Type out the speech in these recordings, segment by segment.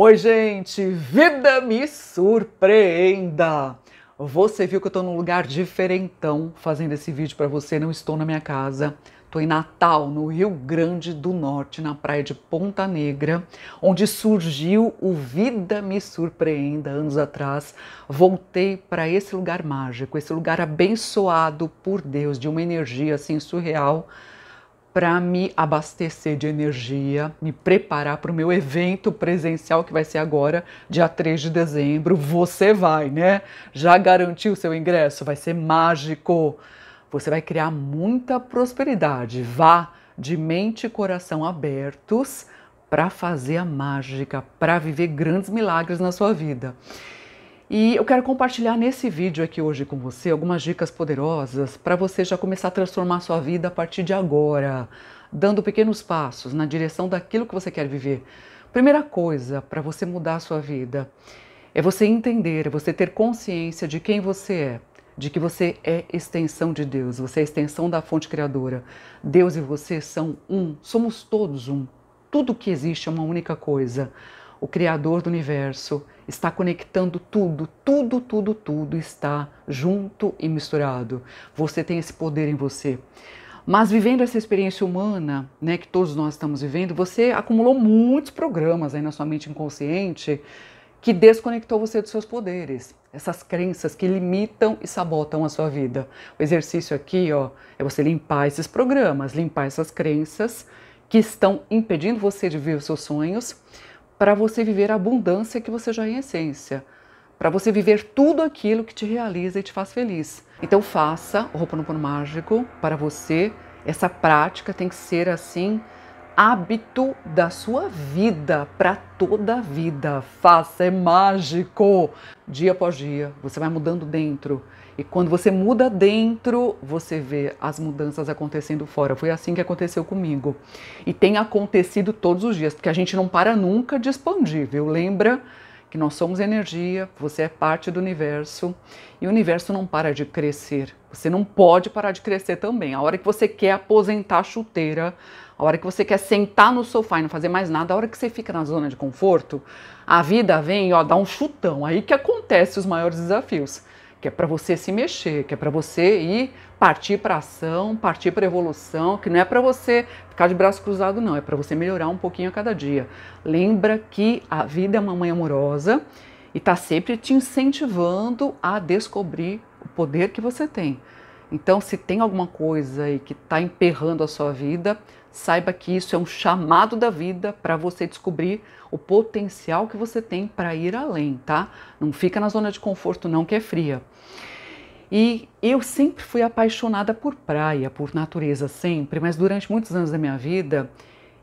Oi, gente! Vida me surpreenda! Você viu que eu tô num lugar diferentão fazendo esse vídeo para você, não estou na minha casa. Tô em Natal, no Rio Grande do Norte, na praia de Ponta Negra, onde surgiu o Vida Me Surpreenda anos atrás. Voltei para esse lugar mágico, esse lugar abençoado por Deus, de uma energia assim surreal para me abastecer de energia, me preparar para o meu evento presencial que vai ser agora, dia 3 de dezembro. Você vai, né? Já garantiu seu ingresso? Vai ser mágico. Você vai criar muita prosperidade. Vá de mente e coração abertos para fazer a mágica, para viver grandes milagres na sua vida. E eu quero compartilhar nesse vídeo aqui hoje com você algumas dicas poderosas para você já começar a transformar sua vida a partir de agora, dando pequenos passos na direção daquilo que você quer viver. Primeira coisa para você mudar a sua vida é você entender, é você ter consciência de quem você é, de que você é extensão de Deus, você é extensão da fonte criadora. Deus e você são um, somos todos um. Tudo que existe é uma única coisa o Criador do universo, está conectando tudo, tudo, tudo, tudo está junto e misturado. Você tem esse poder em você. Mas vivendo essa experiência humana, né, que todos nós estamos vivendo, você acumulou muitos programas aí na sua mente inconsciente que desconectou você dos seus poderes, essas crenças que limitam e sabotam a sua vida. O exercício aqui, ó, é você limpar esses programas, limpar essas crenças que estão impedindo você de viver os seus sonhos para você viver a abundância que você já é em essência, para você viver tudo aquilo que te realiza e te faz feliz. Então faça o Ho'oponopono mágico para você. Essa prática tem que ser assim hábito da sua vida para toda a vida. Faça, é mágico. Dia após dia, você vai mudando dentro. E quando você muda dentro, você vê as mudanças acontecendo fora. Foi assim que aconteceu comigo. E tem acontecido todos os dias, porque a gente não para nunca de expandir, viu? Lembra que nós somos energia, você é parte do universo e o universo não para de crescer. Você não pode parar de crescer também. A hora que você quer aposentar a chuteira, a hora que você quer sentar no sofá e não fazer mais nada, a hora que você fica na zona de conforto, a vida vem, ó, dá um chutão. Aí que acontece os maiores desafios, que é para você se mexer, que é para você ir partir para ação, partir para evolução, que não é para você ficar de braço cruzado não, é para você melhorar um pouquinho a cada dia. Lembra que a vida é uma mãe amorosa e está sempre te incentivando a descobrir o poder que você tem. Então, se tem alguma coisa aí que está emperrando a sua vida, saiba que isso é um chamado da vida para você descobrir o potencial que você tem para ir além, tá? Não fica na zona de conforto não que é fria. E eu sempre fui apaixonada por praia, por natureza sempre, mas durante muitos anos da minha vida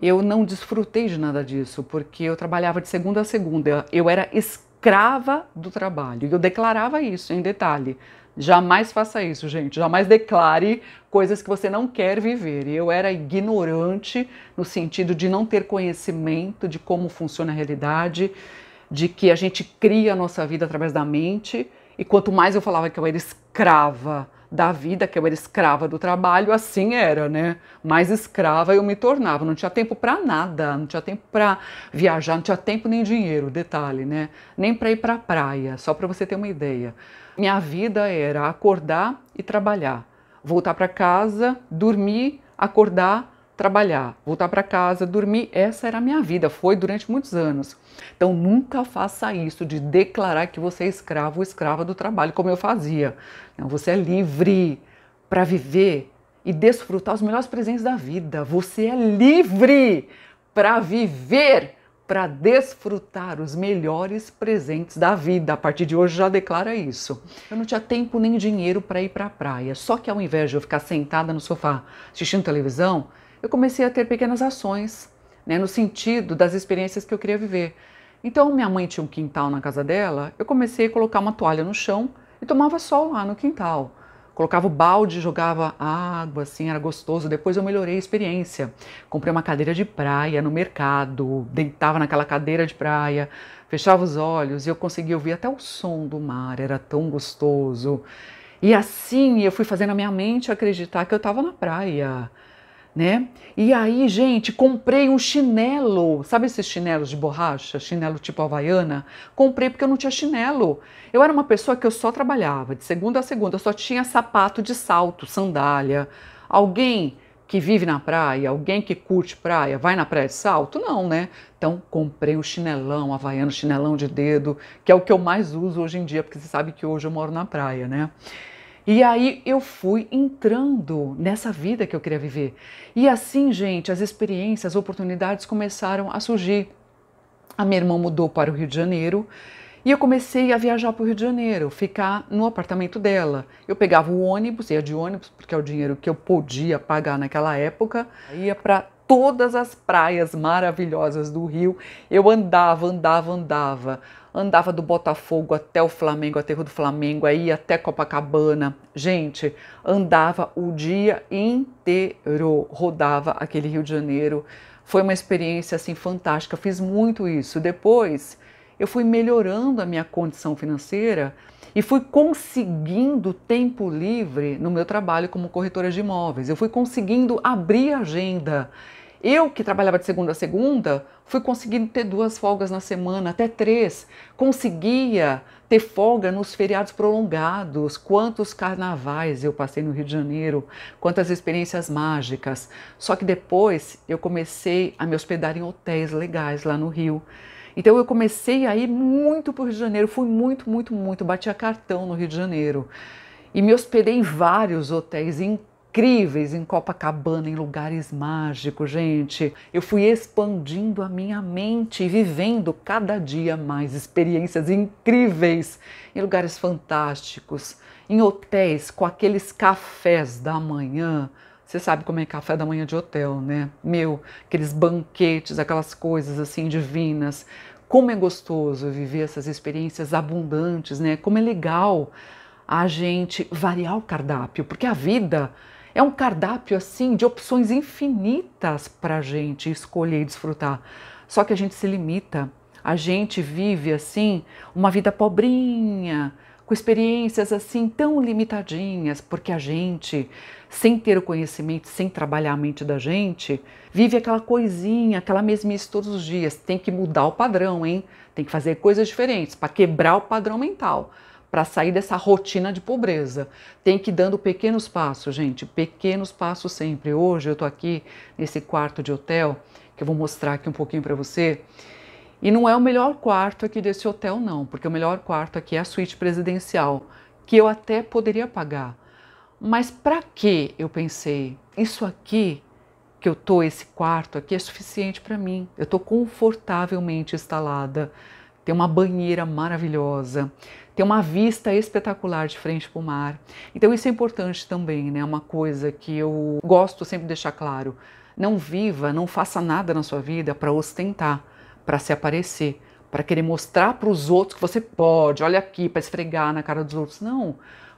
eu não desfrutei de nada disso, porque eu trabalhava de segunda a segunda, eu era escrava do trabalho. E eu declarava isso em detalhe. Jamais faça isso, gente. Jamais declare coisas que você não quer viver. E eu era ignorante no sentido de não ter conhecimento de como funciona a realidade, de que a gente cria a nossa vida através da mente. E quanto mais eu falava que eu era escrava da vida, que eu era escrava do trabalho, assim era, né? Mais escrava eu me tornava. Não tinha tempo para nada, não tinha tempo para viajar, não tinha tempo nem dinheiro, detalhe, né? Nem para ir para praia, só para você ter uma ideia. Minha vida era acordar e trabalhar, voltar para casa, dormir, acordar, trabalhar, voltar para casa, dormir. Essa era a minha vida, foi durante muitos anos. Então nunca faça isso de declarar que você é escravo ou escrava do trabalho, como eu fazia. Não, você é livre para viver e desfrutar os melhores presentes da vida. Você é livre para viver para desfrutar os melhores presentes da vida. A partir de hoje já declara isso. Eu não tinha tempo nem dinheiro para ir para a praia, só que ao invés de eu ficar sentada no sofá assistindo televisão, eu comecei a ter pequenas ações, né, no sentido das experiências que eu queria viver. Então, minha mãe tinha um quintal na casa dela, eu comecei a colocar uma toalha no chão e tomava sol lá no quintal colocava o balde, jogava água, assim, era gostoso. Depois eu melhorei a experiência. Comprei uma cadeira de praia no mercado, deitava naquela cadeira de praia, fechava os olhos e eu conseguia ouvir até o som do mar, era tão gostoso. E assim eu fui fazendo a minha mente acreditar que eu estava na praia né? E aí, gente, comprei um chinelo. Sabe esses chinelos de borracha, chinelo tipo havaiana? Comprei porque eu não tinha chinelo. Eu era uma pessoa que eu só trabalhava, de segunda a segunda, eu só tinha sapato de salto, sandália. Alguém que vive na praia, alguém que curte praia, vai na praia de salto? Não, né? Então comprei um chinelão havaiano, chinelão de dedo, que é o que eu mais uso hoje em dia, porque você sabe que hoje eu moro na praia, né? E aí eu fui entrando nessa vida que eu queria viver. E assim, gente, as experiências, as oportunidades começaram a surgir. A minha irmã mudou para o Rio de Janeiro e eu comecei a viajar para o Rio de Janeiro, ficar no apartamento dela. Eu pegava o ônibus, ia de ônibus, porque é o dinheiro que eu podia pagar naquela época, ia para todas as praias maravilhosas do Rio. Eu andava, andava, andava andava do Botafogo até o Flamengo, aterro do Flamengo, aí até Copacabana. Gente, andava o dia inteiro, rodava aquele Rio de Janeiro. Foi uma experiência assim fantástica. fiz muito isso. Depois, eu fui melhorando a minha condição financeira e fui conseguindo tempo livre no meu trabalho como corretora de imóveis. Eu fui conseguindo abrir a agenda. Eu, que trabalhava de segunda a segunda, fui conseguindo ter duas folgas na semana, até três. Conseguia ter folga nos feriados prolongados. Quantos carnavais eu passei no Rio de Janeiro, quantas experiências mágicas. Só que depois eu comecei a me hospedar em hotéis legais lá no Rio. Então eu comecei a ir muito para o Rio de Janeiro, fui muito, muito, muito, batia cartão no Rio de Janeiro. E me hospedei em vários hotéis em incríveis em Copacabana, em lugares mágicos, gente. Eu fui expandindo a minha mente e vivendo cada dia mais experiências incríveis em lugares fantásticos, em hotéis com aqueles cafés da manhã. Você sabe como é café da manhã de hotel, né? Meu, aqueles banquetes, aquelas coisas assim divinas. Como é gostoso viver essas experiências abundantes, né? Como é legal a gente variar o cardápio, porque a vida é um cardápio assim de opções infinitas para a gente escolher e desfrutar. Só que a gente se limita. A gente vive assim uma vida pobrinha, com experiências assim tão limitadinhas, porque a gente, sem ter o conhecimento, sem trabalhar a mente da gente, vive aquela coisinha, aquela mesmice todos os dias. Tem que mudar o padrão, hein? Tem que fazer coisas diferentes para quebrar o padrão mental para sair dessa rotina de pobreza. Tem que ir dando pequenos passos, gente, pequenos passos sempre. Hoje eu estou aqui nesse quarto de hotel, que eu vou mostrar aqui um pouquinho para você. E não é o melhor quarto aqui desse hotel, não, porque o melhor quarto aqui é a suíte presidencial, que eu até poderia pagar. Mas para que eu pensei? Isso aqui que eu tô, esse quarto aqui é suficiente para mim. Eu tô confortavelmente instalada. Tem uma banheira maravilhosa, ter uma vista espetacular de frente para o mar. Então isso é importante também, né? Uma coisa que eu gosto sempre de deixar claro. Não viva, não faça nada na sua vida para ostentar, para se aparecer, para querer mostrar para os outros que você pode, olha aqui, para esfregar na cara dos outros. Não.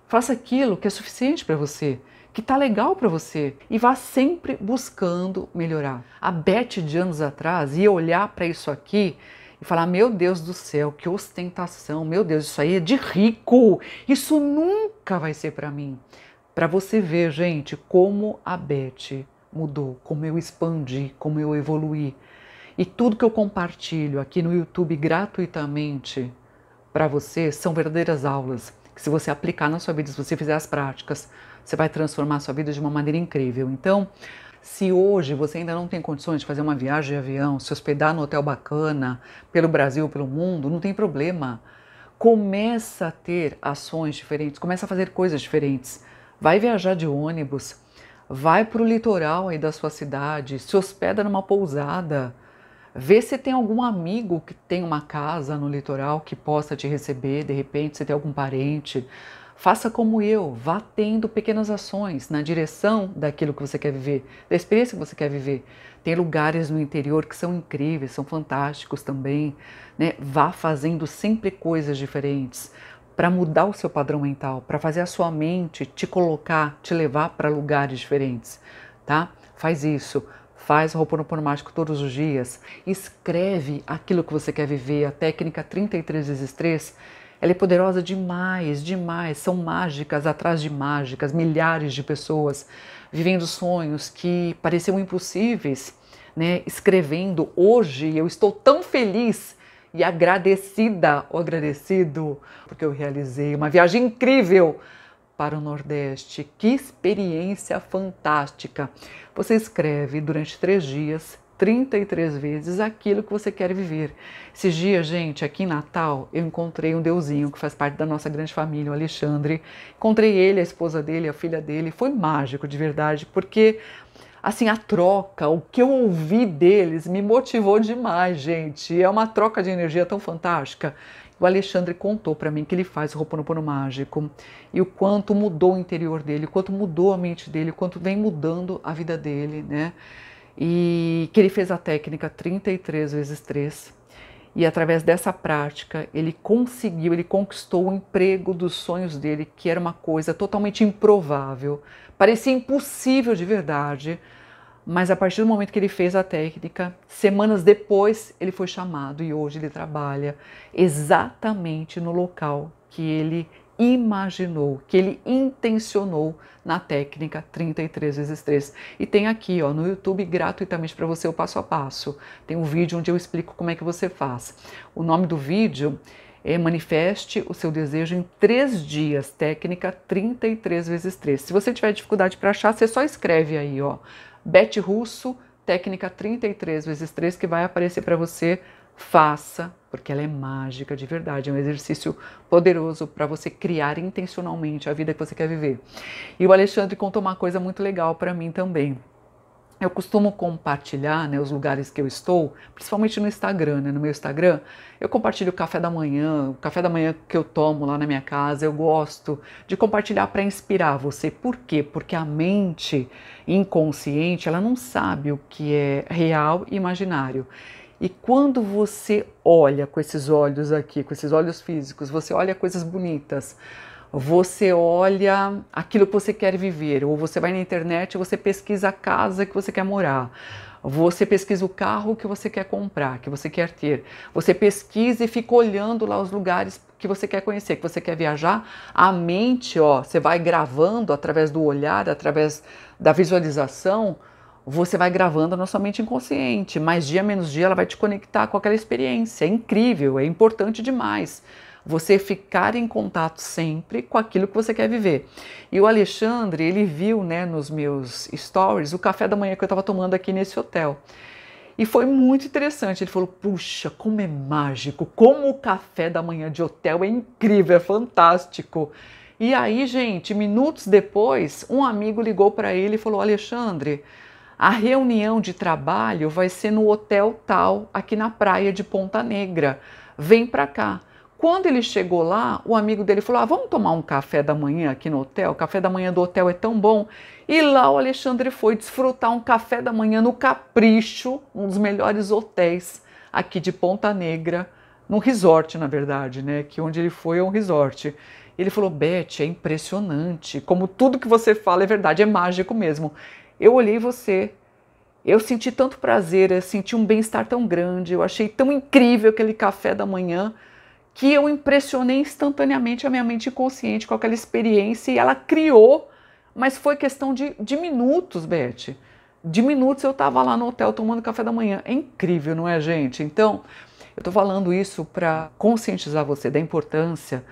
Faça aquilo que é suficiente para você, que tá legal para você e vá sempre buscando melhorar. A Beth de anos atrás ia olhar para isso aqui e falar: meu Deus do céu, que ostentação, meu Deus, isso aí é de rico, isso nunca vai ser para mim. Para você ver, gente, como a Beth mudou, como eu expandi, como eu evoluí. E tudo que eu compartilho aqui no YouTube gratuitamente para você são verdadeiras aulas. Que se você aplicar na sua vida, se você fizer as práticas, você vai transformar a sua vida de uma maneira incrível. Então, se hoje você ainda não tem condições de fazer uma viagem de avião, se hospedar no hotel bacana, pelo Brasil, pelo mundo, não tem problema. Começa a ter ações diferentes, começa a fazer coisas diferentes. Vai viajar de ônibus, vai para o litoral aí da sua cidade, se hospeda numa pousada, vê se tem algum amigo que tem uma casa no litoral que possa te receber, de repente, se tem algum parente, Faça como eu, vá tendo pequenas ações na direção daquilo que você quer viver, da experiência que você quer viver. Tem lugares no interior que são incríveis, são fantásticos também. Né? Vá fazendo sempre coisas diferentes para mudar o seu padrão mental, para fazer a sua mente te colocar, te levar para lugares diferentes, tá? Faz isso. Faz o Ho'oponopono Mágico todos os dias. Escreve aquilo que você quer viver. A técnica 33 vezes 3 ela é poderosa demais, demais. São mágicas atrás de mágicas, milhares de pessoas vivendo sonhos que pareciam impossíveis, né? Escrevendo hoje, eu estou tão feliz e agradecida, ou agradecido, porque eu realizei uma viagem incrível para o Nordeste. Que experiência fantástica! Você escreve durante três dias 33 vezes aquilo que você quer viver. Esses dias, gente, aqui em Natal, eu encontrei um deusinho que faz parte da nossa grande família, o Alexandre. Encontrei ele, a esposa dele, a filha dele. Foi mágico, de verdade, porque assim, a troca, o que eu ouvi deles me motivou demais, gente. É uma troca de energia tão fantástica. O Alexandre contou para mim que ele faz o Roponopono mágico e o quanto mudou o interior dele, o quanto mudou a mente dele, o quanto vem mudando a vida dele, né? e que ele fez a técnica 33 vezes 3. E através dessa prática, ele conseguiu, ele conquistou o emprego dos sonhos dele, que era uma coisa totalmente improvável, parecia impossível de verdade, mas a partir do momento que ele fez a técnica, semanas depois ele foi chamado e hoje ele trabalha exatamente no local que ele imaginou, que ele intencionou na técnica 33 vezes 3. E tem aqui, ó, no YouTube gratuitamente para você o passo a passo. Tem um vídeo onde eu explico como é que você faz. O nome do vídeo é manifeste o seu desejo em três dias, técnica 33 vezes 3. Se você tiver dificuldade para achar, você só escreve aí, ó, Bete Russo, técnica 33 vezes 3 que vai aparecer para você faça, porque ela é mágica de verdade, é um exercício poderoso para você criar intencionalmente a vida que você quer viver. E o Alexandre contou uma coisa muito legal para mim também. Eu costumo compartilhar né, os lugares que eu estou, principalmente no Instagram. Né? No meu Instagram, eu compartilho o café da manhã, o café da manhã que eu tomo lá na minha casa. Eu gosto de compartilhar para inspirar você. Por quê? Porque a mente inconsciente ela não sabe o que é real e imaginário. E quando você olha com esses olhos aqui, com esses olhos físicos, você olha coisas bonitas, você olha aquilo que você quer viver, ou você vai na internet e você pesquisa a casa que você quer morar, você pesquisa o carro que você quer comprar, que você quer ter, você pesquisa e fica olhando lá os lugares que você quer conhecer, que você quer viajar. A mente, ó, você vai gravando através do olhar, através da visualização, você vai gravando na sua mente inconsciente. mas dia menos dia ela vai te conectar com aquela experiência. É incrível, é importante demais. Você ficar em contato sempre com aquilo que você quer viver. E o Alexandre, ele viu, né, nos meus stories, o café da manhã que eu estava tomando aqui nesse hotel. E foi muito interessante. Ele falou: Puxa, como é mágico, como o café da manhã de hotel é incrível, é fantástico. E aí, gente, minutos depois, um amigo ligou para ele e falou: Alexandre, a reunião de trabalho vai ser no hotel tal, aqui na praia de Ponta Negra. Vem para cá. Quando ele chegou lá, o amigo dele falou: ah, vamos tomar um café da manhã aqui no hotel. O café da manhã do hotel é tão bom. E lá o Alexandre foi desfrutar um café da manhã no Capricho, um dos melhores hotéis aqui de Ponta Negra, num resort, na verdade, né? Que onde ele foi é um resort. Ele falou: Beth, é impressionante. Como tudo que você fala é verdade, é mágico mesmo. Eu olhei você, eu senti tanto prazer, eu senti um bem-estar tão grande, eu achei tão incrível aquele café da manhã que eu impressionei instantaneamente a minha mente inconsciente com aquela experiência e ela criou, mas foi questão de, de minutos, Beth. De minutos eu estava lá no hotel tomando café da manhã. É incrível, não é, gente? Então, eu estou falando isso para conscientizar você da importância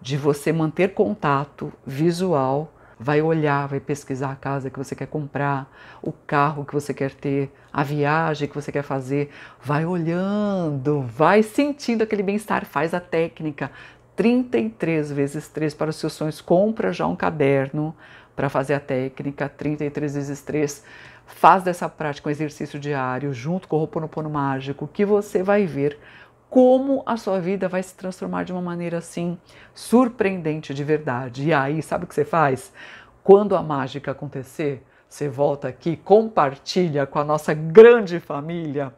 de você manter contato visual vai olhar, vai pesquisar a casa que você quer comprar, o carro que você quer ter, a viagem que você quer fazer, vai olhando, vai sentindo aquele bem-estar, faz a técnica. 33 vezes 3 para os seus sonhos, compra já um caderno para fazer a técnica, 33 vezes 3. Faz dessa prática um exercício diário junto com o Pono Mágico, que você vai ver como a sua vida vai se transformar de uma maneira assim surpreendente de verdade. E aí, sabe o que você faz? Quando a mágica acontecer, você volta aqui, compartilha com a nossa grande família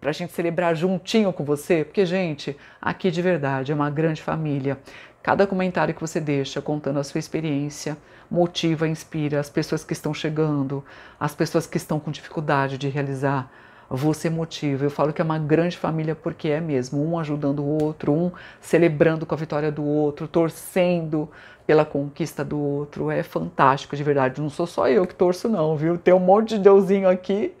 para a gente celebrar juntinho com você, porque, gente, aqui de verdade é uma grande família. Cada comentário que você deixa contando a sua experiência motiva, inspira as pessoas que estão chegando, as pessoas que estão com dificuldade de realizar você motiva. Eu falo que é uma grande família porque é mesmo, um ajudando o outro, um celebrando com a vitória do outro, torcendo pela conquista do outro. É fantástico, de verdade. Não sou só eu que torço, não, viu? Tem um monte de deusinho aqui,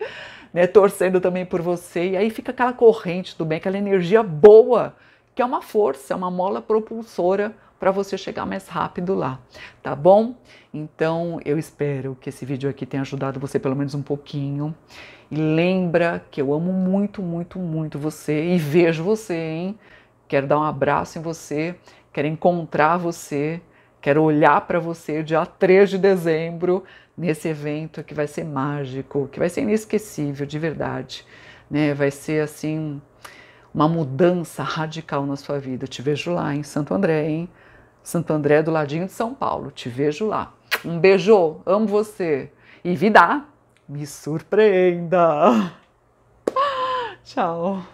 né, torcendo também por você. E aí fica aquela corrente do bem, aquela energia boa, que é uma força, é uma mola propulsora para você chegar mais rápido lá, tá bom? Então eu espero que esse vídeo aqui tenha ajudado você pelo menos um pouquinho. E lembra que eu amo muito, muito, muito você e vejo você, hein? Quero dar um abraço em você, quero encontrar você, quero olhar para você dia 3 de dezembro nesse evento que vai ser mágico, que vai ser inesquecível, de verdade. Né? Vai ser assim uma mudança radical na sua vida. Eu te vejo lá em Santo André, hein? Santo André do ladinho de São Paulo. Te vejo lá. Um beijo, amo você. E vida! me surpreenda. Tchau.